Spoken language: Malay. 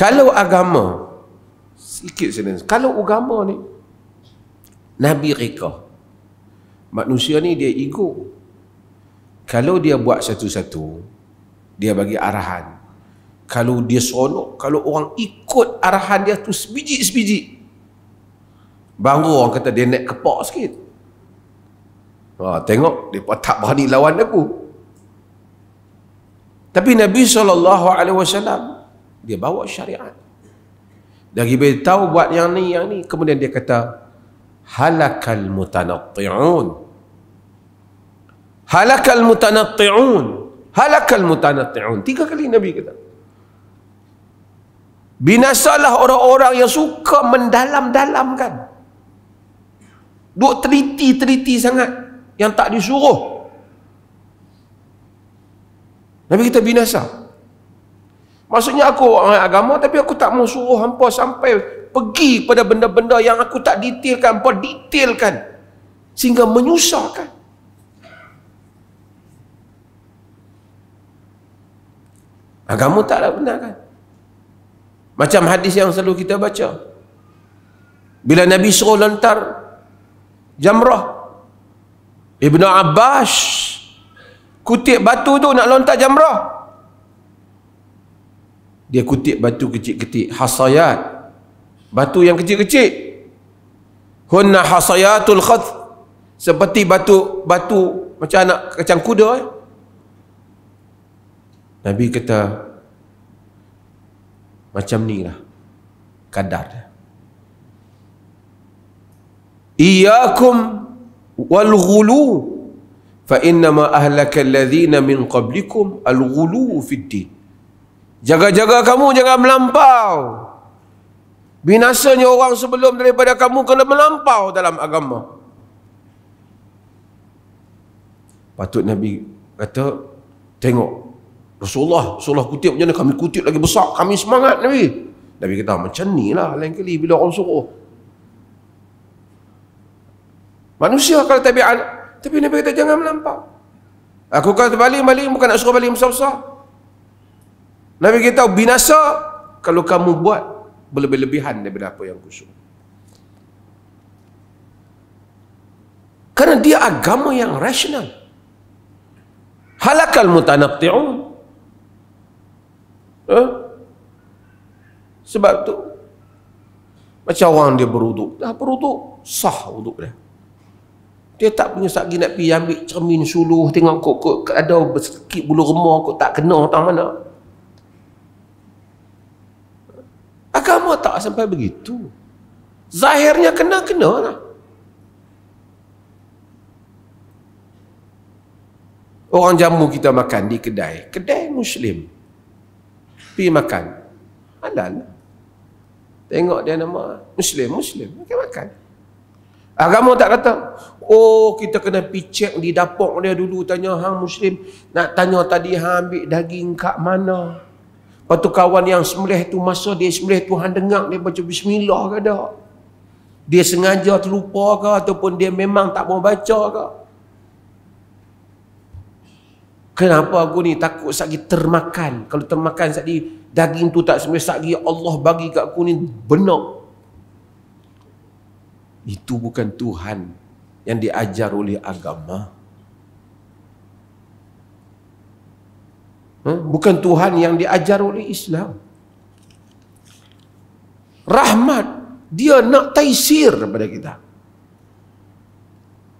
Kalau agama sikit saja. Kalau agama ni nabi reka. Manusia ni dia ego. Kalau dia buat satu-satu, dia bagi arahan. Kalau dia seronok, kalau orang ikut arahan dia tu sebiji-sebiji. Baru orang kata dia naik kepak sikit. Ha, tengok, dia tak berani lawan aku. Tapi Nabi SAW dia bawa syariat dari tahu buat yang ni yang ni kemudian dia kata halakal mutanatti'un halakal mutanatti'un halakal mutanatti'un tiga kali Nabi kata binasalah orang-orang yang suka mendalam-dalamkan duk teliti-teliti sangat yang tak disuruh Nabi kita binasa Maksudnya aku orang agama tapi aku tak mau suruh hampa sampai pergi pada benda-benda yang aku tak detailkan, hampa detailkan sehingga menyusahkan. Agama tak ada benar kan? Macam hadis yang selalu kita baca. Bila Nabi suruh lontar jamrah Ibnu Abbas kutip batu tu nak lontar jamrah dia kutip batu kecil-kecil hasayat batu yang kecil-kecil hunna hasayatul khat seperti batu batu macam anak kacang kuda eh? Nabi kata macam ni lah kadar iyakum wal ghulu fa innama ahlakal ladhina min qablikum al ghulu fid din Jaga-jaga kamu jangan melampau. Binasanya orang sebelum daripada kamu kena melampau dalam agama. Patut Nabi kata, tengok Rasulullah, Rasulullah kutip macam mana, kami kutip lagi besar, kami semangat Nabi. Nabi kata, macam ni lah lain kali bila orang suruh. Manusia kalau tabiat, tapi Nabi kata jangan melampau. Aku kata balik-balik, bukan nak suruh balik besar-besar. Nabi kita binasa kalau kamu buat berlebih-lebihan daripada apa yang kusuruh. Kerana dia agama yang rasional. Halakal mutanaqti'un. Eh? Sebab tu macam orang dia beruduk. Dah beruduk, sah uduk dia. Dia tak punya sakit nak pergi ambil cermin suluh, tengok kok, kok ada sikit bulu remah kok tak kena tak mana. agama tak sampai begitu. Zahirnya kena-kena lah. Orang jamu kita makan di kedai. Kedai Muslim. Pergi makan. Halal. Lah. Tengok dia nama Muslim. Muslim. Makan makan. Agama tak kata. Oh, kita kena pergi di dapur dia dulu. Tanya, hang Muslim. Nak tanya tadi, hang ambil daging kat Mana? Lepas tu kawan yang sembelih tu masa dia sembelih Tuhan dengar dia baca bismillah ke tak? Dia sengaja terlupa ke ataupun dia memang tak mau baca ke? Kenapa aku ni takut sagi termakan? Kalau termakan sagi daging tu tak sembelih sagi Allah bagi kat aku ni benar. Itu bukan Tuhan yang diajar oleh agama. Ha? Bukan Tuhan yang diajar oleh Islam. Rahmat. Dia nak taisir pada Kita.